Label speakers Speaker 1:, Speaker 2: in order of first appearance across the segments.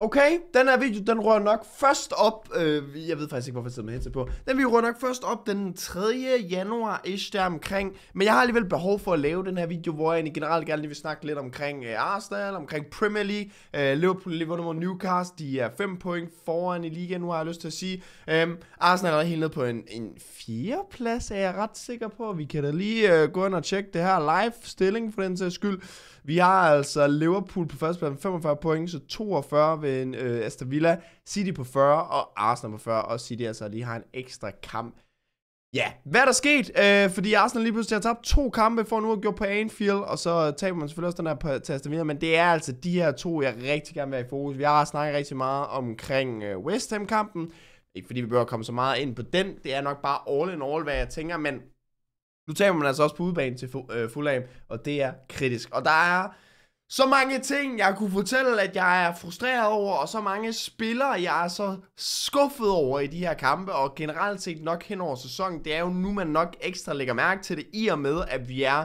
Speaker 1: Okay, den her video, den rører nok først op, øh, jeg ved faktisk ikke, hvorfor jeg sidder med hensyn på. Den vi rører nok først op den 3. januar, ish der omkring. Men jeg har alligevel behov for at lave den her video, hvor jeg generelt gerne lige vil snakke lidt omkring øh, Arsenal, omkring Premier League. Øh, Liverpool ligger nummer Newcastle, de er 5 point foran i ligaen nu, har jeg lyst til at sige. Øh, Arsenal er helt nede på en, en 4. plads, er jeg ret sikker på. Vi kan da lige øh, gå ind og tjekke det her live stilling for den sags skyld. Vi har altså Liverpool på første med 45 point, så 42 ved en øh, Aston Villa, City på 40 og Arsenal på 40, og City altså lige har en ekstra kamp. Ja, hvad er der sket? Øh, fordi Arsenal lige pludselig har tabt to kampe for nu at gjort på Anfield, og så taber man selvfølgelig også den her på, til Aston Villa, men det er altså de her to, jeg rigtig gerne vil have i fokus. Vi har snakket rigtig meget omkring øh, West Ham-kampen, ikke fordi vi behøver at komme så meget ind på den, det er nok bare all in all, hvad jeg tænker, men nu taber man altså også på udebane til øh, Fulham, og det er kritisk. Og der er så mange ting, jeg kunne fortælle, at jeg er frustreret over, og så mange spillere, jeg er så skuffet over i de her kampe, og generelt set nok hen over sæsonen, det er jo nu, man nok ekstra lægger mærke til det, i og med, at vi er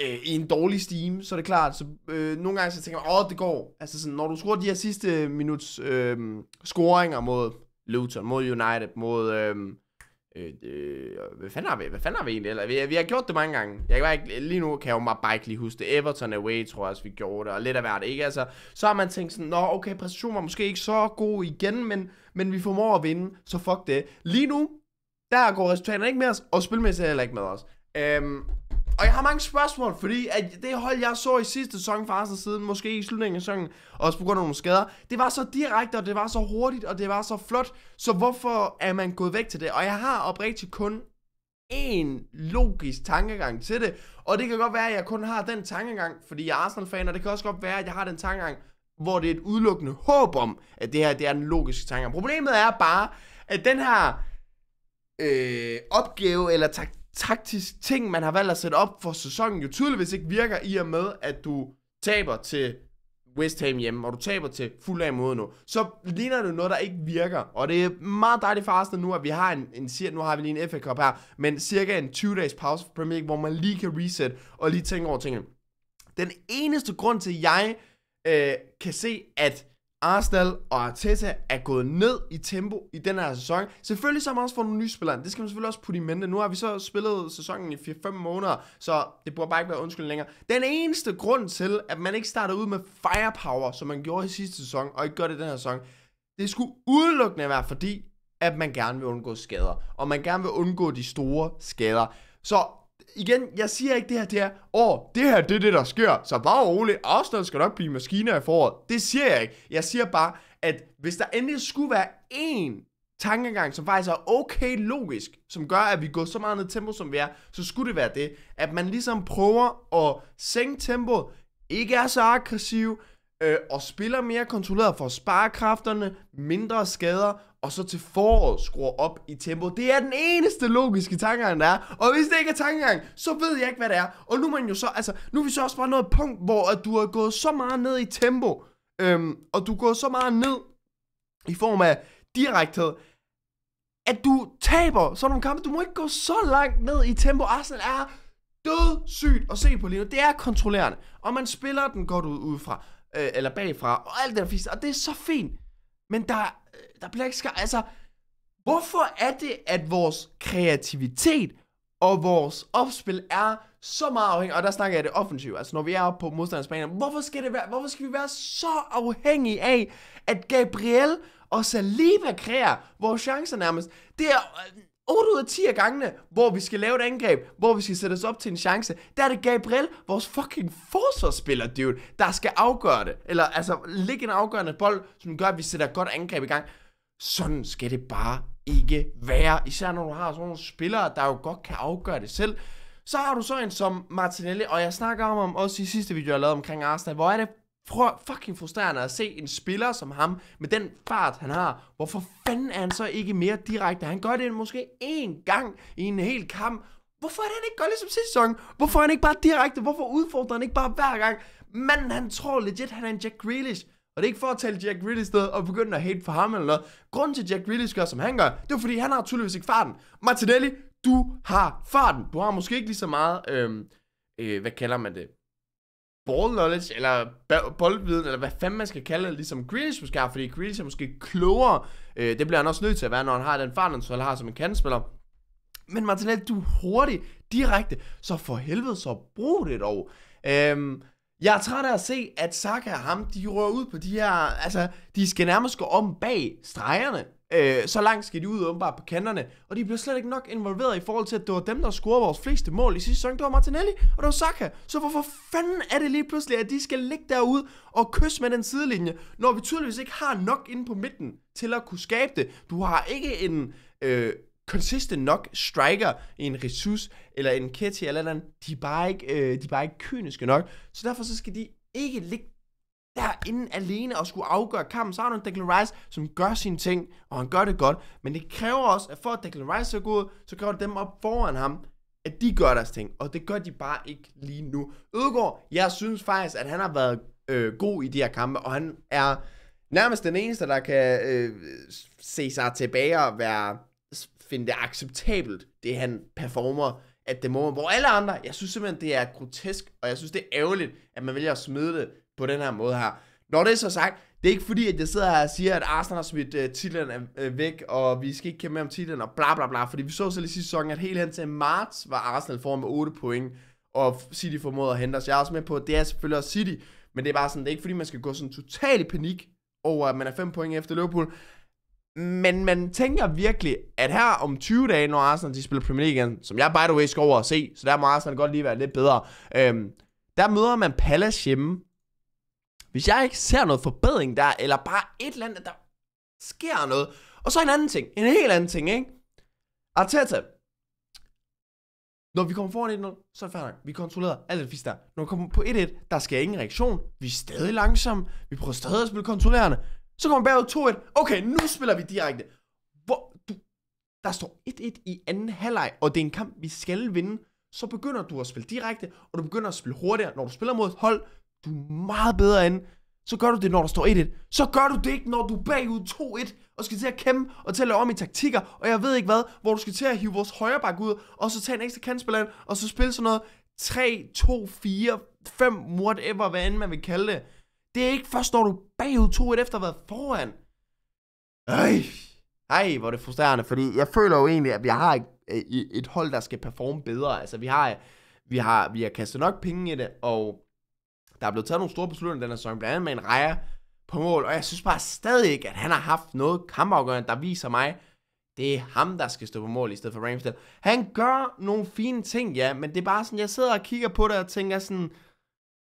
Speaker 1: øh, i en dårlig steam, så er det klart, så øh, nogle gange så tænker man, åh, det går. Altså sådan, når du scorer de her sidste øh, minuts øh, scoringer mod Luton, mod United, mod øh, Øh, øh hvad, fanden har vi, hvad fanden har vi egentlig? Eller, vi, vi har gjort det mange gange. Jeg kan bare ikke, lige nu kan jeg jo bare ikke lige huske det. Everton away, tror jeg også, vi gjorde det, og lidt af hvert, ikke? Altså, så har man tænkt sådan, nå, okay, præstationen var måske ikke så god igen, men, men vi formår at vinde, så fuck det. Lige nu, der går resultaterne ikke med os, og spilmæssigt heller ikke med os. Øhm, og jeg har mange spørgsmål, fordi at det hold, jeg så i sidste sæson for Arsenal siden, måske i slutningen af sæsonen, også på grund af nogle skader, det var så direkte, og det var så hurtigt, og det var så flot, så hvorfor er man gået væk til det? Og jeg har oprigtigt kun én logisk tankegang til det, og det kan godt være, at jeg kun har den tankegang, fordi jeg er Arsenal-fan, og det kan også godt være, at jeg har den tankegang, hvor det er et udelukkende håb om, at det her det er den logiske tankegang. Problemet er bare, at den her øh, opgave eller tak taktisk ting, man har valgt at sætte op for sæsonen, jo tydeligvis ikke virker i og med, at du taber til West Ham hjemme, og du taber til Fulham mod nu, så ligner det noget, der ikke virker. Og det er meget dejligt for Arsenal nu, at vi har en, en nu har vi lige en FA Cup her, men cirka en 20-dages pause for Premier League, hvor man lige kan reset og lige tænke over tingene. Den eneste grund til, at jeg øh, kan se, at Arsenal og Arteta er gået ned i tempo i den her sæson. Selvfølgelig så har man også fået nogle nye spillere. Det skal man selvfølgelig også putte i mente. Nu har vi så spillet sæsonen i 4-5 måneder, så det burde bare ikke være undskyld længere. Den eneste grund til, at man ikke starter ud med firepower, som man gjorde i sidste sæson, og ikke gør det i den her sæson, det skulle udelukkende være fordi, at man gerne vil undgå skader. Og man gerne vil undgå de store skader. Så igen, jeg siger ikke det her, det er, åh, det her, det er det, der sker, så bare roligt, Arsenal skal nok blive maskiner i foråret. Det siger jeg ikke. Jeg siger bare, at hvis der endelig skulle være én tankegang, som faktisk er okay logisk, som gør, at vi går så meget ned i tempo, som vi er, så skulle det være det, at man ligesom prøver at sænke tempoet, ikke er så aggressiv, øh, og spiller mere kontrolleret for at spare kræfterne, mindre skader, og så til foråret skruer op i tempo. Det er den eneste logiske tankegang, der er. Og hvis det ikke er tankegang, så ved jeg ikke, hvad det er. Og nu man jo så, altså, nu er vi så også bare noget punkt, hvor at du har gået så meget ned i tempo, øhm, og du går så meget ned i form af direkthed, at du taber sådan nogle kampe. Du må ikke gå så langt ned i tempo. Arsenal er sygt at se på lige nu. Det er kontrollerende. Og man spiller den godt ud udefra øh, eller bagfra, og alt det der fisk, og det er så fint, men der, øh, der bliver ikke skar, altså, hvorfor er det, at vores kreativitet og vores opspil er så meget afhængig, og der snakker jeg det offensivt, altså når vi er på modstanders baner, hvorfor skal, det være, hvorfor skal vi være så afhængige af, at Gabriel og Saliba kræver vores chancer nærmest? Det er, 8 ud af 10 af gangene, hvor vi skal lave et angreb, hvor vi skal sætte os op til en chance, der er det Gabriel, vores fucking forsvarsspiller, dude, der skal afgøre det. Eller altså, ligge en afgørende bold, som gør, at vi sætter et godt angreb i gang. Sådan skal det bare ikke være. Især når du har sådan nogle spillere, der jo godt kan afgøre det selv. Så har du så en som Martinelli, og jeg snakker om ham også i sidste video, jeg lavede omkring Arsenal. Hvor er det Prøv, fucking frustrerende at se en spiller som ham, med den fart han har, hvorfor fanden er han så ikke mere direkte? Han gør det måske én gang i en hel kamp. Hvorfor er det, han ikke gør ligesom sidste sæson? Hvorfor er han ikke bare direkte? Hvorfor udfordrer han ikke bare hver gang? Manden, han tror legit, han er en Jack Grealish. Og det er ikke for at tale Jack Grealish sted og begynde at hate for ham eller noget. Grunden til, at Jack Grealish gør, som han gør, det er fordi, han har tydeligvis ikke farten. Martinelli, du har farten. Du har måske ikke lige så meget, øhm, øh, hvad kalder man det? ball knowledge, eller boldviden, eller hvad fanden man skal kalde det, ligesom Grealish måske har, fordi Grealish er måske klogere. Øh, det bliver han også nødt til at være, når han har den far, han har som en kandspiller. Men Martinel, du er hurtig, direkte, så for helvede, så brug det dog. Øhm, jeg er træt af at se, at Saka og ham, de rører ud på de her, altså, de skal nærmest gå om bag stregerne. Øh, så langt skal de ud åbenbart på kanterne, og de bliver slet ikke nok involveret i forhold til, at det var dem, der scorede vores fleste mål i sidste sæson. Det var Martinelli, og det var Saka. Så hvorfor fanden er det lige pludselig, at de skal ligge derude og kysse med den sidelinje, når vi tydeligvis ikke har nok inde på midten til at kunne skabe det? Du har ikke en... Øh, consistent nok striker i en Jesus eller en Ketty eller andet. De er bare ikke, øh, de er bare ikke kyniske nok. Så derfor så skal de ikke ligge derinde alene og skulle afgøre kampen, så har du en Declan Rice, som gør sine ting, og han gør det godt. Men det kræver også, at for at Declan Rice er god, så kræver dem op foran ham, at de gør deres ting, og det gør de bare ikke lige nu. Ødegård, jeg synes faktisk, at han har været øh, god i de her kampe, og han er nærmest den eneste, der kan øh, se sig tilbage og være, finde det acceptabelt, det han performer at det må, hvor alle andre, jeg synes simpelthen, det er grotesk, og jeg synes, det er ærgerligt, at man vælger at smide det på den her måde her. Når det er så sagt, det er ikke fordi, at jeg sidder her og siger, at Arsenal har smidt øh, titlen øh, væk, og vi skal ikke kæmpe med om titlen, og bla bla bla. Fordi vi så selv i sidste sæson, at helt hen til marts var Arsenal foran med 8 point, og City formåede at hente os. Jeg er også med på, at det er selvfølgelig også City, men det er bare sådan, det er ikke fordi, man skal gå sådan total i panik over, at man er 5 point efter Liverpool. Men man tænker virkelig, at her om 20 dage, når Arsenal de spiller Premier League igen, som jeg by the way skal over og se, så der må Arsenal godt lige være lidt bedre, øhm, der møder man Palace hjemme, hvis jeg ikke ser noget forbedring der, eller bare et eller andet, der sker noget. Og så en anden ting, en helt anden ting, ikke? Arteta. Når vi kommer foran 1-0, så er det færdigt. Vi kontrollerer alt det fisk der. Når vi kommer på 1-1, der sker ingen reaktion. Vi er stadig langsomme. Vi prøver stadig at spille kontrollerende. Så kommer vi bagud 2-1. Okay, nu spiller vi direkte. Hvor, du, der står 1-1 i anden halvleg, og det er en kamp, vi skal vinde. Så begynder du at spille direkte, og du begynder at spille hurtigere. Når du spiller mod et hold, du er meget bedre end. Så gør du det, når der står 1-1. Så gør du det ikke, når du er bagud 2-1 og skal til at kæmpe og til at lave om i taktikker, og jeg ved ikke hvad, hvor du skal til at hive vores højre ud, og så tage en ekstra kantspiller og så spille sådan noget 3, 2, 4, 5, whatever, hvad end man vil kalde det. Det er ikke først, når du er bagud 2-1 efter at have været foran. Ej, ej, hvor er det frustrerende, fordi jeg føler jo egentlig, at vi har et, et hold, der skal performe bedre. Altså, vi har, vi har, vi har kastet nok penge i det, og der er blevet taget nogle store beslutninger den her sæson, blandt andet med en Raja på mål, og jeg synes bare stadig ikke, at han har haft noget kampafgørende, der viser mig, det er ham, der skal stå på mål i stedet for Ramsdale. Han gør nogle fine ting, ja, men det er bare sådan, jeg sidder og kigger på det og tænker sådan,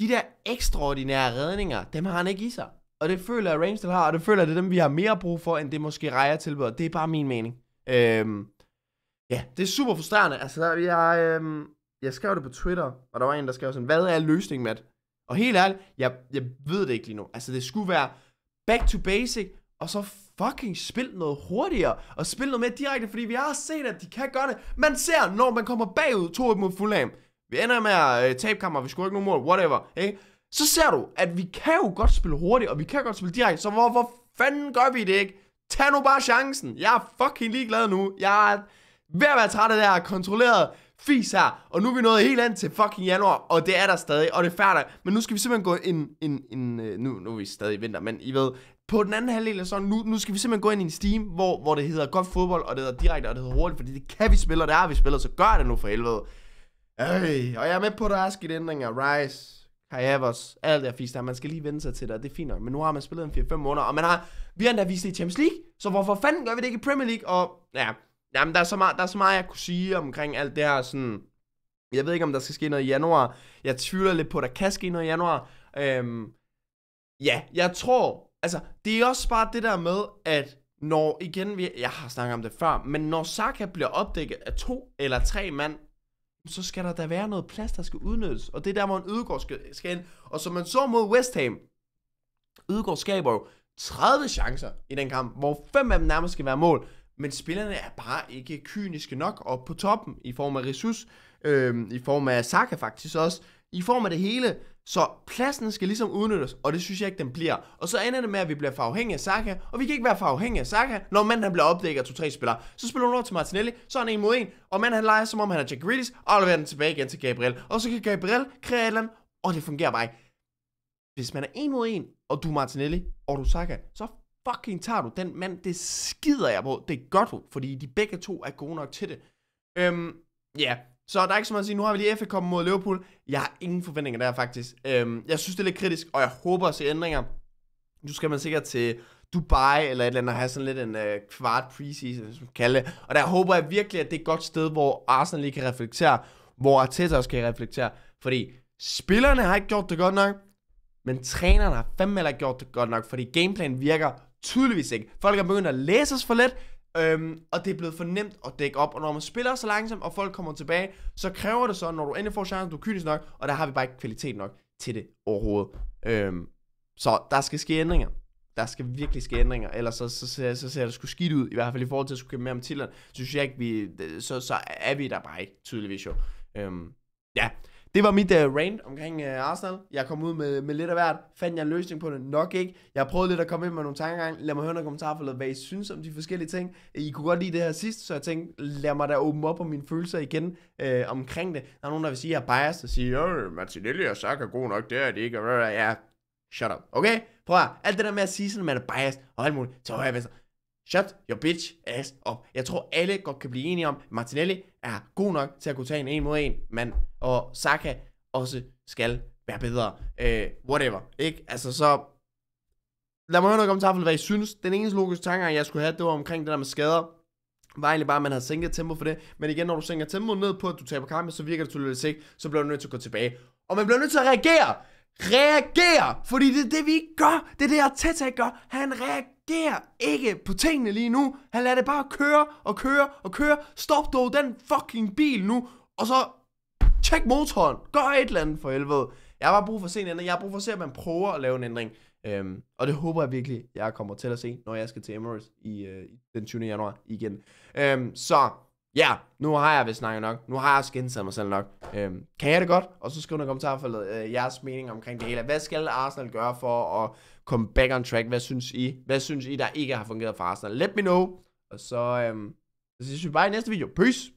Speaker 1: de der ekstraordinære redninger, dem har han ikke i sig. Og det føler jeg, Ramsdale har, og det føler jeg, det er dem, vi har mere brug for, end det måske Raja tilbyder. Det er bare min mening. Øhm, ja, det er super frustrerende. Altså, der, jeg, øhm, jeg skrev det på Twitter, og der var en, der skrev sådan, hvad er løsningen, Matt? Og helt ærligt, jeg, jeg ved det ikke lige nu. Altså, det skulle være back to basic, og så fucking spil noget hurtigere, og spil noget mere direkte, fordi vi har set, at de kan gøre det. Man ser, når man kommer bagud to mod Fulham. Vi ender med at øh, tabe kammer, vi skulle ikke nogen mål, whatever, ikke? Så ser du, at vi kan jo godt spille hurtigt, og vi kan godt spille direkte, så hvor, hvor fanden gør vi det ikke? Tag nu bare chancen. Jeg er fucking ligeglad nu. Jeg er ved at være træt af det her kontrolleret fis her, og nu er vi nået helt andet til fucking januar, og det er der stadig, og det er færdigt, men nu skal vi simpelthen gå en, en, en øh, nu, nu er vi stadig i vinter, men I ved, på den anden halvdel af sådan, nu, nu skal vi simpelthen gå ind i en steam, hvor, hvor det hedder godt fodbold, og det hedder direkte, og det hedder hurtigt, fordi det kan vi spille, og det er vi spiller, så gør det nu for helvede. Øj, og jeg er med på, at der er sket ændringer, Rice, Kajavos, alt det her fisk der, man skal lige vende sig til det, det er fint nok, men nu har man spillet en 4-5 måneder, og man har, vi har endda vist det i Champions League, så hvorfor fanden gør vi det ikke i Premier League, og ja, Jamen, der er, så meget, der er så meget, jeg kunne sige omkring alt det her, sådan... Jeg ved ikke, om der skal ske noget i januar. Jeg tvivler lidt på, at der kan ske noget i januar. Øhm, ja, jeg tror... Altså, det er også bare det der med, at når igen, vi, jeg har snakket om det før, men når Saka bliver opdækket af to eller tre mand, så skal der da være noget plads, der skal udnyttes. Og det er der, hvor en Ødegård skal, skal ind. Og som man så mod West Ham, Ødegård skaber jo 30 chancer i den kamp, hvor fem af dem nærmest skal være mål men spillerne er bare ikke kyniske nok op på toppen, i form af Ressus, øh, i form af Saka faktisk også, i form af det hele, så pladsen skal ligesom udnyttes, og det synes jeg ikke, den bliver. Og så ender det med, at vi bliver for afhængige af Saka, og vi kan ikke være for afhængige af Saka, når manden han bliver opdækket af to-tre spillere. Så spiller hun over til Martinelli, så er han en mod en, og manden han leger som om han er Jack Grealish, og leverer den tilbage igen til Gabriel. Og så kan Gabriel kreere et eller andet, og det fungerer bare ikke. Hvis man er en mod en, og du Martinelli, og du Saka, så fucking tager du den mand? Det skider jeg på. Det gør du, fordi de begge to er gode nok til det. Øhm, ja, yeah. så der er ikke så meget at sige. Nu har vi lige FA kommet mod Liverpool. Jeg har ingen forventninger der, faktisk. Øhm, jeg synes, det er lidt kritisk, og jeg håber at se ændringer. Nu skal man sikkert til Dubai eller et eller andet, og have sådan lidt en øh, kvart preseason, som man kalde det. Og der håber jeg virkelig, at det er et godt sted, hvor Arsenal lige kan reflektere, hvor Arteta også kan reflektere. Fordi spillerne har ikke gjort det godt nok, men trænerne har fandme heller ikke gjort det godt nok, fordi gameplanen virker Tydeligvis ikke. Folk er begyndt at læse os for let, øhm, og det er blevet for nemt at dække op. Og når man spiller så langsomt, og folk kommer tilbage, så kræver det så, når du endelig får chancen, du er kynisk nok, og der har vi bare ikke kvalitet nok til det overhovedet. Øhm, så der skal ske ændringer. Der skal virkelig ske ændringer, ellers så, så, så, så ser det sgu skidt ud, i hvert fald i forhold til at skulle kæmpe mere om titlen. Synes jeg ikke, vi, så, så er vi der bare ikke, tydeligvis jo. Øhm, ja, det var mit uh, rant omkring uh, Arsenal. Jeg kom ud med, med lidt af hvert. Fandt jeg en løsning på det? Nok ikke. Jeg har prøvet lidt at komme ind med nogle tanker gang. Lad mig høre nogle kommentarer for, hvad I synes om de forskellige ting. Øh, I kunne godt lide det her sidst, så jeg tænkte, lad mig da åbne op om mine følelser igen uh, omkring det. Der er nogen, der vil sige, at jeg er biased og sige, øh, Martinelli og Saka er god nok, det er det ikke. Ja, shut up. Okay? Prøv at alt det der med at sige sådan, at man er biased og alt muligt Så højre Shut your bitch ass op. Jeg tror, alle godt kan blive enige om, Martinelli er god nok til at kunne tage en en mod en mand, og Saka også skal være bedre. Uh, whatever. Ikke? Altså, så lad mig høre noget kommentar, hvad I synes. Den eneste logiske tanke, jeg skulle have, det var omkring det der med skader. Var egentlig bare, at man havde sænket tempo for det. Men igen, når du sænker tempoet ned på, at du taber kampen, så virker det tydeligvis ikke. Så bliver du nødt til at gå tilbage. Og man bliver nødt til at reagere. Reagere! Fordi det er det, vi ikke gør. Det er det, Arteta tæt gør. Han reagerer reager ikke på tingene lige nu. Han lader det bare køre og køre og køre. Stop dog den fucking bil nu, og så tjek motoren. Gør et eller andet for helvede. Jeg har bare brug for at se en ændring. Jeg har brug for at se, at man prøver at lave en ændring. Øhm, og det håber jeg virkelig, jeg kommer til at se, når jeg skal til Emirates i øh, den 20. januar igen. Øhm, så ja, yeah, nu har jeg vist snakket nok. Nu har jeg skændt mig selv nok. Øhm, kan jeg det godt? Og så skriv en kommentar for øh, jeres mening omkring det hele. Hvad skal Arsenal gøre for at komme back on track. Hvad synes I? Hvad synes I, der ikke har fungeret for Arsenal? Let me know. Og så, øhm, så ses vi bare i næste video. Peace!